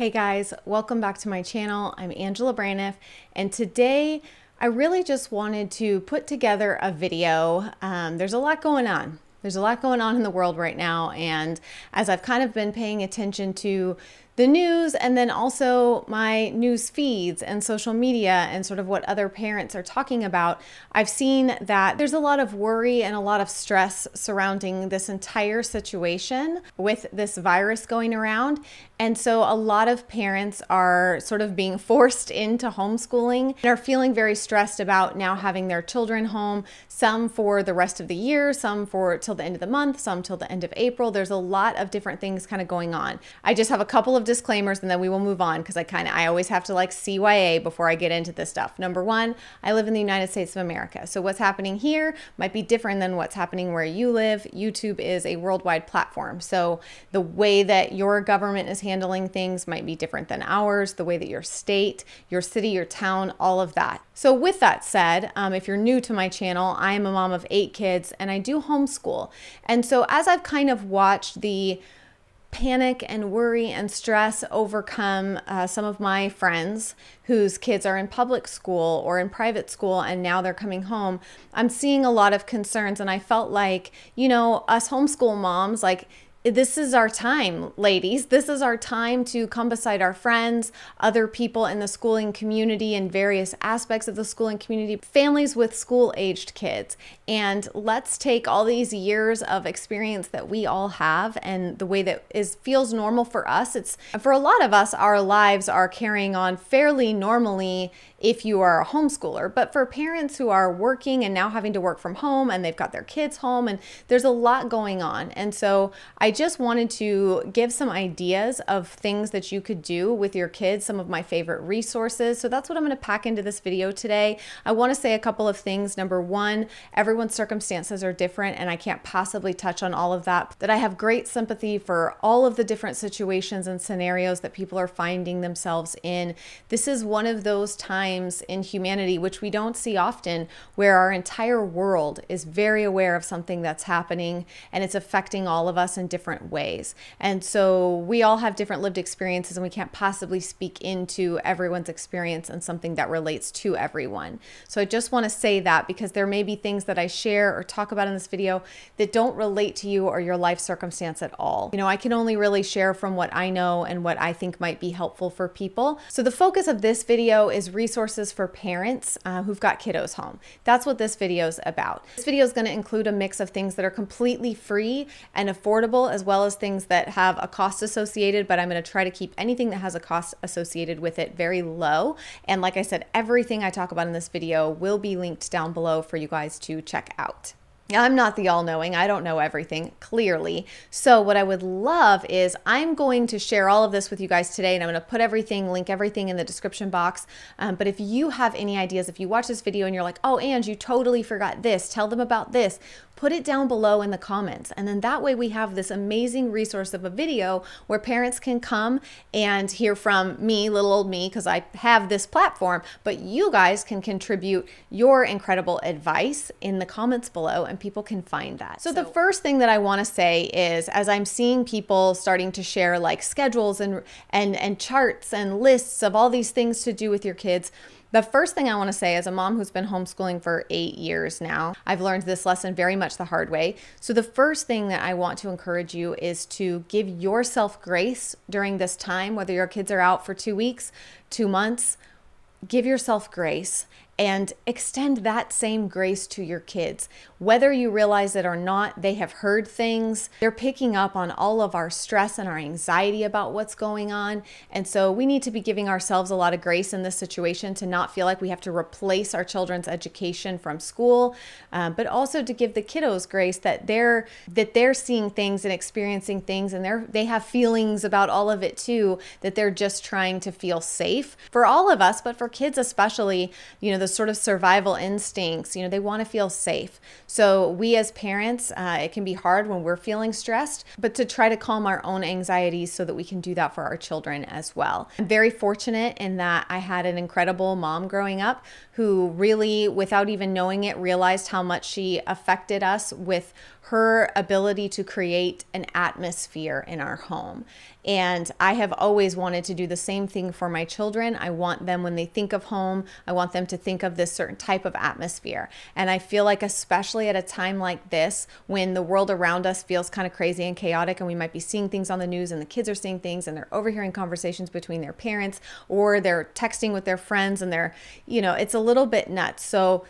Hey guys, welcome back to my channel. I'm Angela Braniff, and today I really just wanted to put together a video. Um, there's a lot going on. There's a lot going on in the world right now, and as I've kind of been paying attention to the news and then also my news feeds and social media and sort of what other parents are talking about, I've seen that there's a lot of worry and a lot of stress surrounding this entire situation with this virus going around. And so a lot of parents are sort of being forced into homeschooling and are feeling very stressed about now having their children home, some for the rest of the year, some for till the end of the month, some till the end of April. There's a lot of different things kind of going on. I just have a couple of disclaimers and then we will move on because I kind of I always have to like CYA before I get into this stuff. Number 1, I live in the United States of America. So what's happening here might be different than what's happening where you live. YouTube is a worldwide platform. So the way that your government is handling things might be different than ours, the way that your state, your city, your town, all of that. So with that said, um, if you're new to my channel, I am a mom of eight kids and I do homeschool. And so as I've kind of watched the panic and worry and stress overcome uh, some of my friends whose kids are in public school or in private school and now they're coming home, I'm seeing a lot of concerns. And I felt like, you know, us homeschool moms, like, this is our time, ladies. This is our time to come beside our friends, other people in the schooling community, and various aspects of the schooling community, families with school aged kids. And let's take all these years of experience that we all have and the way that is feels normal for us. It's for a lot of us, our lives are carrying on fairly normally if you are a homeschooler. But for parents who are working and now having to work from home and they've got their kids home and there's a lot going on. And so I just wanted to give some ideas of things that you could do with your kids, some of my favorite resources. So that's what I'm going to pack into this video today. I want to say a couple of things. Number one, everyone's circumstances are different and I can't possibly touch on all of that, that I have great sympathy for all of the different situations and scenarios that people are finding themselves in. This is one of those times times in humanity, which we don't see often, where our entire world is very aware of something that's happening and it's affecting all of us in different ways. And so we all have different lived experiences and we can't possibly speak into everyone's experience and something that relates to everyone. So I just want to say that because there may be things that I share or talk about in this video that don't relate to you or your life circumstance at all. You know, I can only really share from what I know and what I think might be helpful for people. So the focus of this video is resource resources for parents uh, who've got kiddos home. That's what this video is about. This video is going to include a mix of things that are completely free and affordable, as well as things that have a cost associated, but I'm going to try to keep anything that has a cost associated with it very low. And like I said, everything I talk about in this video will be linked down below for you guys to check out. I'm not the all knowing. I don't know everything, clearly. So, what I would love is I'm going to share all of this with you guys today, and I'm going to put everything, link everything in the description box. Um, but if you have any ideas, if you watch this video and you're like, oh, and you totally forgot this, tell them about this, put it down below in the comments. And then that way we have this amazing resource of a video where parents can come and hear from me, little old me, because I have this platform, but you guys can contribute your incredible advice in the comments below. And people can find that. So, so, the first thing that I want to say is as I'm seeing people starting to share like schedules and and and charts and lists of all these things to do with your kids, the first thing I want to say as a mom who's been homeschooling for 8 years now, I've learned this lesson very much the hard way. So the first thing that I want to encourage you is to give yourself grace during this time whether your kids are out for 2 weeks, 2 months, give yourself grace and extend that same grace to your kids. Whether you realize it or not, they have heard things. They're picking up on all of our stress and our anxiety about what's going on. And so we need to be giving ourselves a lot of grace in this situation to not feel like we have to replace our children's education from school, um, but also to give the kiddos grace that they're that they're seeing things and experiencing things and they're they have feelings about all of it too that they're just trying to feel safe for all of us, but for kids especially, you know, the those sort of survival instincts, you know, they want to feel safe. So we as parents, uh, it can be hard when we're feeling stressed, but to try to calm our own anxieties so that we can do that for our children as well. I'm very fortunate in that I had an incredible mom growing up who really, without even knowing it, realized how much she affected us with her ability to create an atmosphere in our home. And I have always wanted to do the same thing for my children. I want them, when they think of home, I want them to think of this certain type of atmosphere. And I feel like, especially at a time like this, when the world around us feels kind of crazy and chaotic, and we might be seeing things on the news, and the kids are seeing things, and they're overhearing conversations between their parents, or they're texting with their friends, and they're, you know, it's a little bit nuts. So,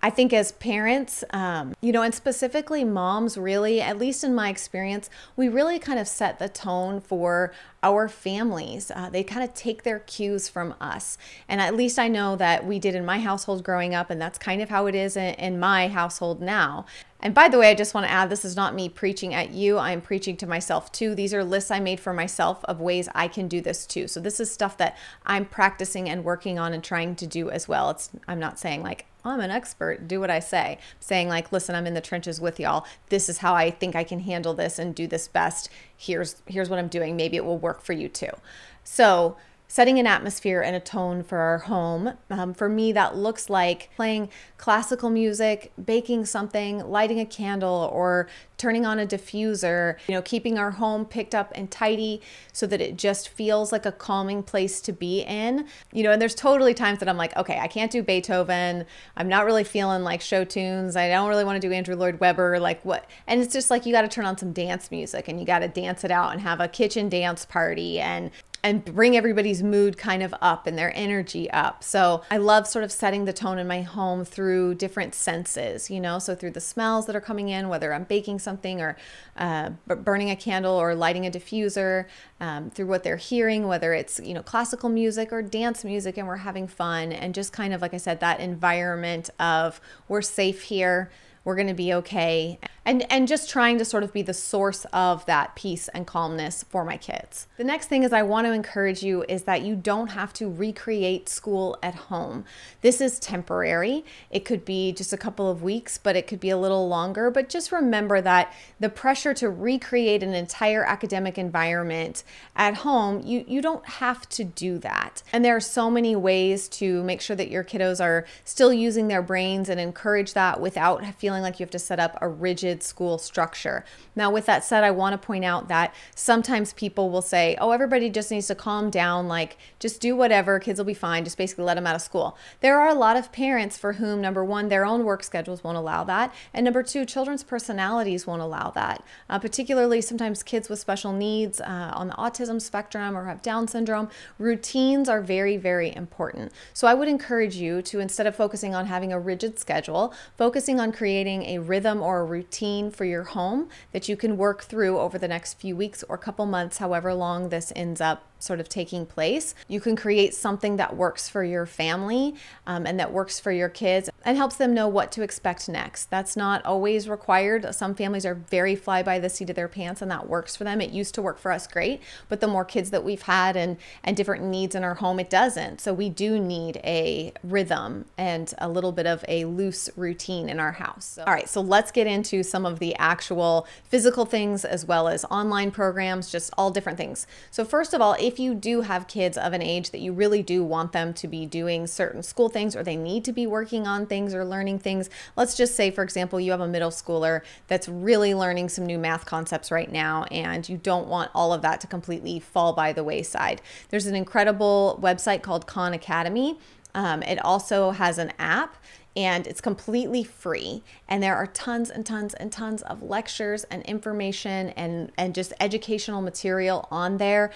I think as parents, um, you know, and specifically moms, really, at least in my experience, we really kind of set the tone for our families. Uh, they kind of take their cues from us. And at least I know that we did in my household growing up, and that's kind of how it is in, in my household now. And by the way, I just want to add this is not me preaching at you. I'm preaching to myself too. These are lists I made for myself of ways I can do this too. So this is stuff that I'm practicing and working on and trying to do as well. It's I'm not saying like I'm an expert, do what I say. I'm saying like, listen, I'm in the trenches with y'all. This is how I think I can handle this and do this best. Here's here's what I'm doing. Maybe it will work for you too. So setting an atmosphere and a tone for our home. Um, for me, that looks like playing classical music, baking something, lighting a candle, or turning on a diffuser, you know, keeping our home picked up and tidy so that it just feels like a calming place to be in. You know, and there's totally times that I'm like, okay, I can't do Beethoven. I'm not really feeling like show tunes. I don't really want to do Andrew Lloyd Webber. Like what? And it's just like you got to turn on some dance music and you got to dance it out and have a kitchen dance party and and bring everybody's mood kind of up and their energy up. So I love sort of setting the tone in my home through different senses, you know, so through the smells that are coming in, whether I'm baking something or uh, burning a candle or lighting a diffuser, um, through what they're hearing, whether it's, you know, classical music or dance music, and we're having fun and just kind of, like I said, that environment of we're safe here we're going to be okay and and just trying to sort of be the source of that peace and calmness for my kids the next thing is i want to encourage you is that you don't have to recreate school at home this is temporary it could be just a couple of weeks but it could be a little longer but just remember that the pressure to recreate an entire academic environment at home you you don't have to do that and there are so many ways to make sure that your kiddos are still using their brains and encourage that without feeling feeling like you have to set up a rigid school structure. Now, with that said, I want to point out that sometimes people will say, oh, everybody just needs to calm down, like just do whatever, kids will be fine, just basically let them out of school. There are a lot of parents for whom, number one, their own work schedules won't allow that, and number two, children's personalities won't allow that. Uh, particularly sometimes kids with special needs uh, on the autism spectrum or have Down syndrome, routines are very, very important. So I would encourage you to, instead of focusing on having a rigid schedule, focusing on creating creating a rhythm or a routine for your home that you can work through over the next few weeks or couple months, however long this ends up sort of taking place. You can create something that works for your family um, and that works for your kids and helps them know what to expect next. That's not always required. Some families are very fly by the seat of their pants and that works for them. It used to work for us great, but the more kids that we've had and, and different needs in our home, it doesn't. So we do need a rhythm and a little bit of a loose routine in our house. So, all right, so let's get into some of the actual physical things as well as online programs, just all different things. So first of all, if you do have kids of an age that you really do want them to be doing certain school things or they need to be working on things or learning things, let's just say, for example, you have a middle schooler that's really learning some new math concepts right now and you don't want all of that to completely fall by the wayside. There's an incredible website called Khan Academy. Um, it also has an app and it's completely free. And there are tons and tons and tons of lectures and information and, and just educational material on there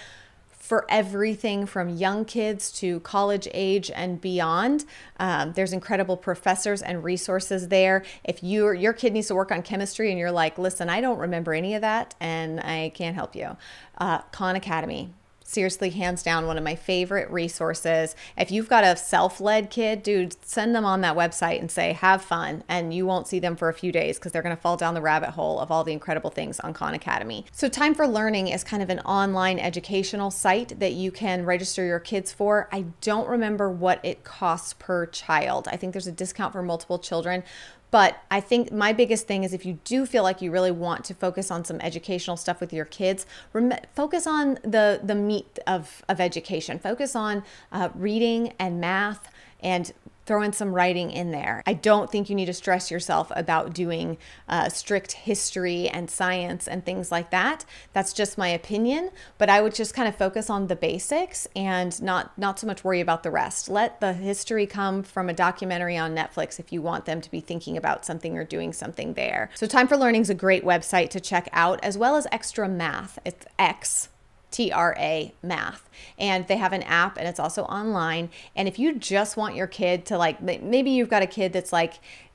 for everything from young kids to college age and beyond. Um, there's incredible professors and resources there. If your your kid needs to work on chemistry and you're like, listen, I don't remember any of that and I can't help you, uh, Khan Academy seriously hands down one of my favorite resources if you've got a self-led kid dude send them on that website and say have fun and you won't see them for a few days because they're going to fall down the rabbit hole of all the incredible things on khan academy so time for learning is kind of an online educational site that you can register your kids for i don't remember what it costs per child i think there's a discount for multiple children but I think my biggest thing is if you do feel like you really want to focus on some educational stuff with your kids, rem- focus on the the meat of of education. Focus on uh, reading and math and throw in some writing in there. I don't think you need to stress yourself about doing uh, strict history and science and things like that. That's just my opinion, but I would just kind of focus on the basics and not not so much worry about the rest. Let the history come from a documentary on Netflix if you want them to be thinking about something or doing something there. So Time for Learning is a great website to check out as well as Extra Math. It's X TRA math. And they have an app and it's also online. And if you just want your kid to like, maybe you've got a kid that's like,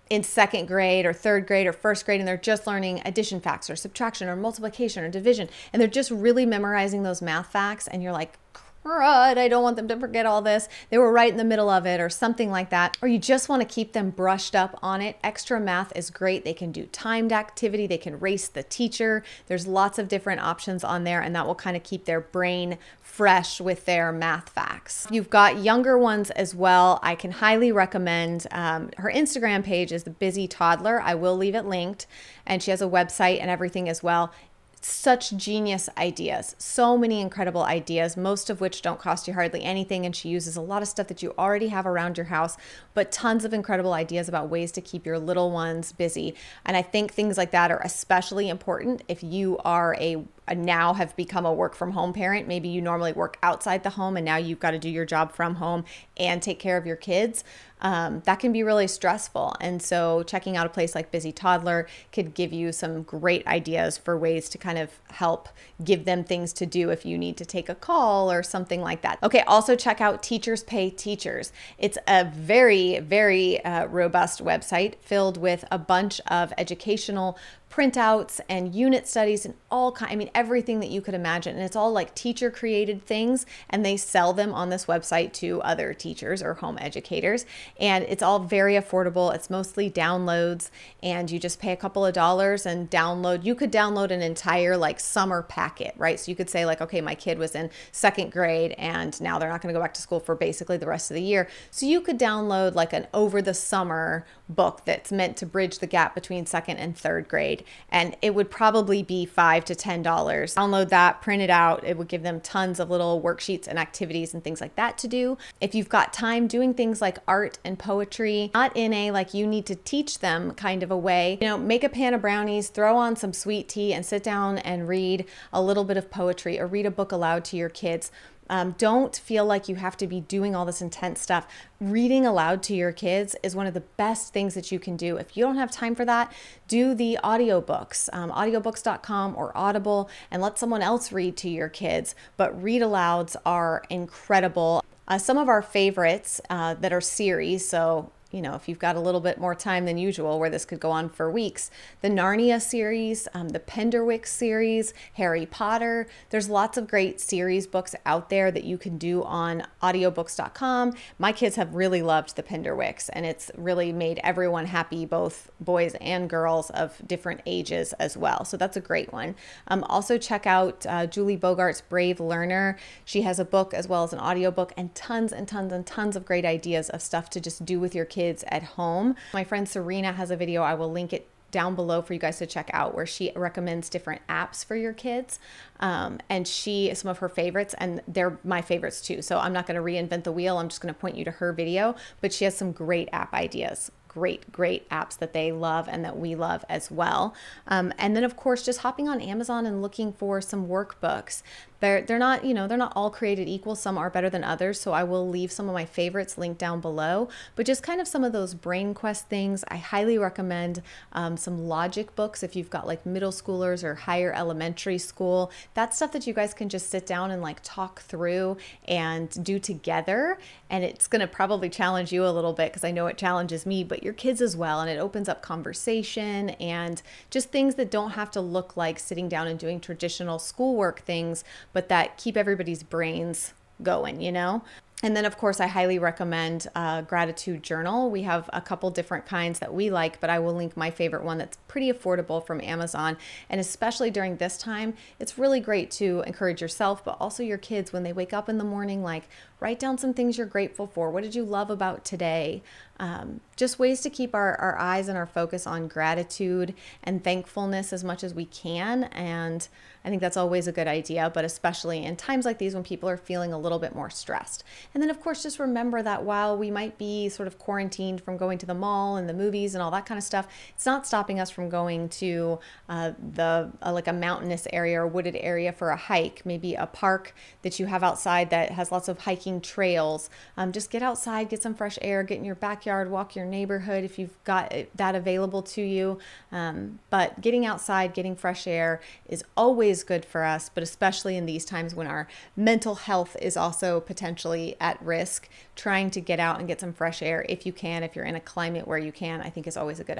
in second grade or third grade or first grade and they're just learning addition facts or subtraction or multiplication or division and they're just really memorizing those math facts and you're like crud, I don't want them to forget all this. They were right in the middle of it or something like that. Or you just want to keep them brushed up on it. Extra math is great. They can do timed activity. They can race the teacher. There's lots of different options on there and that will kind of keep their brain fresh with their math facts. You've got younger ones as well. I can highly recommend um, her Instagram page is the busy toddler. I will leave it linked and she has a website and everything as well such genius ideas, so many incredible ideas, most of which don't cost you hardly anything. And she uses a lot of stuff that you already have around your house, but tons of incredible ideas about ways to keep your little ones busy. And I think things like that are especially important if you are a, now have become a work from home parent. Maybe you normally work outside the home and now you've got to do your job from home and take care of your kids um, that can be really stressful. And so, checking out a place like Busy Toddler could give you some great ideas for ways to kind of help give them things to do if you need to take a call or something like that. Okay, also check out Teachers Pay Teachers. It's a very, very uh, robust website filled with a bunch of educational printouts and unit studies and all kind I mean everything that you could imagine and it's all like teacher created things and they sell them on this website to other teachers or home educators and it's all very affordable it's mostly downloads and you just pay a couple of dollars and download you could download an entire like summer packet right so you could say like okay my kid was in second grade and now they're not going to go back to school for basically the rest of the year so you could download like an over the summer book that's meant to bridge the gap between second and third grade grade. And it would probably be five to $10. Download that, print it out. It would give them tons of little worksheets and activities and things like that to do. If you've got time doing things like art and poetry, not in a like you need to teach them kind of a way, you know, make a pan of brownies, throw on some sweet tea and sit down and read a little bit of poetry or read a book aloud to your kids. Um, don't feel like you have to be doing all this intense stuff. Reading aloud to your kids is one of the best things that you can do. If you don't have time for that, do the audiobooks, um, audiobooks.com or Audible, and let someone else read to your kids. But read alouds are incredible. Uh, some of our favorites uh, that are series, so you know, if you've got a little bit more time than usual, where this could go on for weeks, the Narnia series, um, the Penderwick series, Harry Potter. There's lots of great series books out there that you can do on audiobooks.com. My kids have really loved the Penderwicks, and it's really made everyone happy, both boys and girls of different ages as well. So that's a great one. Um, also, check out uh, Julie Bogart's Brave Learner. She has a book as well as an audiobook and tons and tons and tons of great ideas of stuff to just do with your kids kids at home. My friend Serena has a video, I will link it down below for you guys to check out where she recommends different apps for your kids um, and she some of her favorites and they're my favorites too so i'm not going to reinvent the wheel i'm just going to point you to her video but she has some great app ideas great, great apps that they love and that we love as well. Um, and then, of course, just hopping on Amazon and looking for some workbooks. They're, they're not, you know, they're not all created equal. Some are better than others. So I will leave some of my favorites linked down below. But just kind of some of those brain quest things, I highly recommend um, some logic books if you've got like middle schoolers or higher elementary school. That's stuff that you guys can just sit down and like talk through and do together and it's going to probably challenge you a little bit because I know it challenges me, but your kids as well. And it opens up conversation and just things that don't have to look like sitting down and doing traditional schoolwork things, but that keep everybody's brains going, you know? And then, of course, I highly recommend a uh, Gratitude Journal. We have a couple different kinds that we like, but I will link my favorite one that's pretty affordable from Amazon. And especially during this time, it's really great to encourage yourself, but also your kids when they wake up in the morning, like write down some things you're grateful for. What did you love about today? Um, just ways to keep our, our eyes and our focus on gratitude and thankfulness as much as we can. And I think that's always a good idea, but especially in times like these when people are feeling a little bit more stressed. And then, of course, just remember that while we might be sort of quarantined from going to the mall and the movies and all that kind of stuff, it's not stopping us from going to uh, the uh, like a mountainous area or wooded area for a hike, maybe a park that you have outside that has lots of hiking trails. Um, just get outside, get some fresh air, get in your backyard backyard, walk your neighborhood if you've got that available to you. Um, but getting outside, getting fresh air is always good for us, but especially in these times when our mental health is also potentially at risk, trying to get out and get some fresh air if you can, if you're in a climate where you can, I think is always a good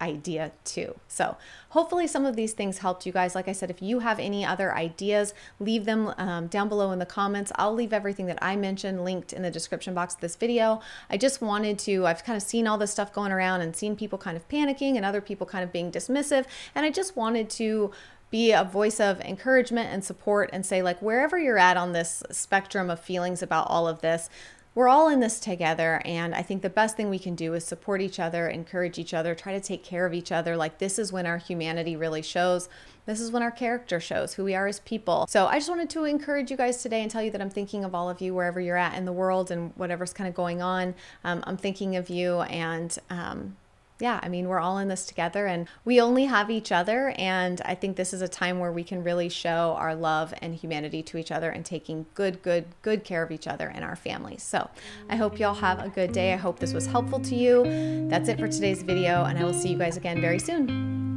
idea too. So hopefully some of these things helped you guys. Like I said, if you have any other ideas, leave them um, down below in the comments. I'll leave everything that I mentioned linked in the description box of this video. I just wanted to I've kind of seen all this stuff going around and seen people kind of panicking and other people kind of being dismissive. And I just wanted to be a voice of encouragement and support and say, like, wherever you're at on this spectrum of feelings about all of this, we're all in this together. And I think the best thing we can do is support each other, encourage each other, try to take care of each other. Like, this is when our humanity really shows. This is when our character shows who we are as people. So I just wanted to encourage you guys today and tell you that I'm thinking of all of you wherever you're at in the world and whatever's kind of going on. Um, I'm thinking of you and, um, yeah, I mean, we're all in this together and we only have each other. And I think this is a time where we can really show our love and humanity to each other and taking good, good, good care of each other and our families. So I hope y'all have a good day. I hope this was helpful to you. That's it for today's video, and I will see you guys again very soon.